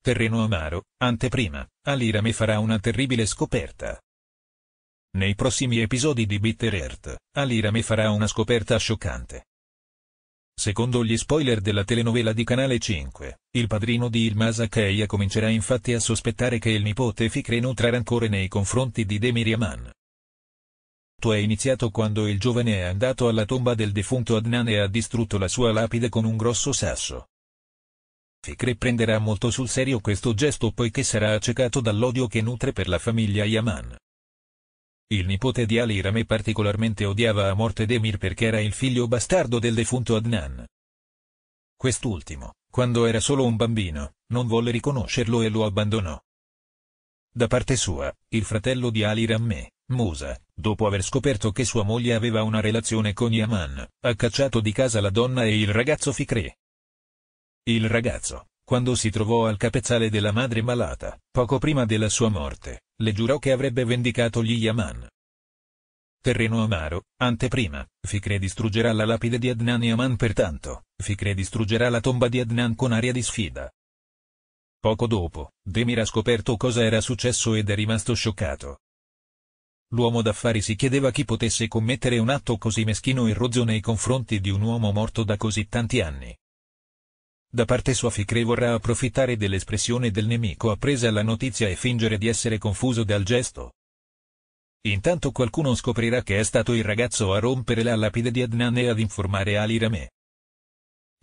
Terreno amaro, anteprima, Alirame farà una terribile scoperta. Nei prossimi episodi di Bitter Earth, Alirame farà una scoperta scioccante. Secondo gli spoiler della telenovela di Canale 5, il padrino di Ilmasa Keia comincerà infatti a sospettare che il nipote Fikre nutra rancore nei confronti di Demiriaman. Tu è iniziato quando il giovane è andato alla tomba del defunto Adnan e ha distrutto la sua lapide con un grosso sasso. Fekre prenderà molto sul serio questo gesto poiché sarà accecato dall'odio che nutre per la famiglia Yaman. Il nipote di Ali Rame particolarmente odiava a morte Demir perché era il figlio bastardo del defunto Adnan. Quest'ultimo, quando era solo un bambino, non volle riconoscerlo e lo abbandonò. Da parte sua, il fratello di Ali Ramme, Musa, dopo aver scoperto che sua moglie aveva una relazione con Yaman, ha cacciato di casa la donna e il ragazzo Fikre. Il ragazzo, quando si trovò al capezzale della madre malata, poco prima della sua morte, le giurò che avrebbe vendicato gli Yaman. Terreno amaro, anteprima, Ficre distruggerà la lapide di Adnan Yaman pertanto, Ficre distruggerà la tomba di Adnan con aria di sfida. Poco dopo, Demir ha scoperto cosa era successo ed è rimasto scioccato. L'uomo d'affari si chiedeva chi potesse commettere un atto così meschino e rozzo nei confronti di un uomo morto da così tanti anni. Da parte sua Ficre vorrà approfittare dell'espressione del nemico appresa alla notizia e fingere di essere confuso dal gesto. Intanto qualcuno scoprirà che è stato il ragazzo a rompere la lapide di Adnan e ad informare Ali Rameh.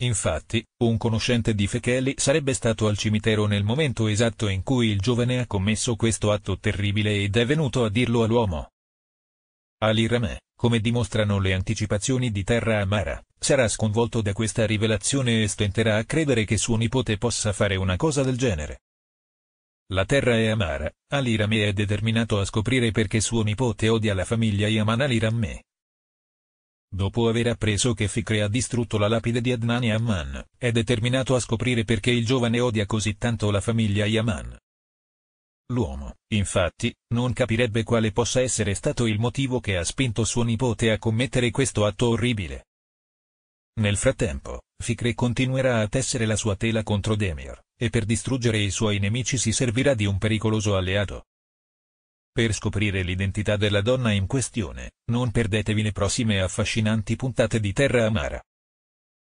Infatti, un conoscente di Fekeli sarebbe stato al cimitero nel momento esatto in cui il giovane ha commesso questo atto terribile ed è venuto a dirlo all'uomo. Ali Rameh, come dimostrano le anticipazioni di Terra Amara, sarà sconvolto da questa rivelazione e stenterà a credere che suo nipote possa fare una cosa del genere. La terra è amara, Ali Rameh è determinato a scoprire perché suo nipote odia la famiglia Yaman Ali Rameh. Dopo aver appreso che Fikre ha distrutto la lapide di Adnani Amman, è determinato a scoprire perché il giovane odia così tanto la famiglia Yaman. L'uomo, infatti, non capirebbe quale possa essere stato il motivo che ha spinto suo nipote a commettere questo atto orribile. Nel frattempo, Fikre continuerà a tessere la sua tela contro Demir, e per distruggere i suoi nemici si servirà di un pericoloso alleato. Per scoprire l'identità della donna in questione, non perdetevi le prossime affascinanti puntate di Terra Amara.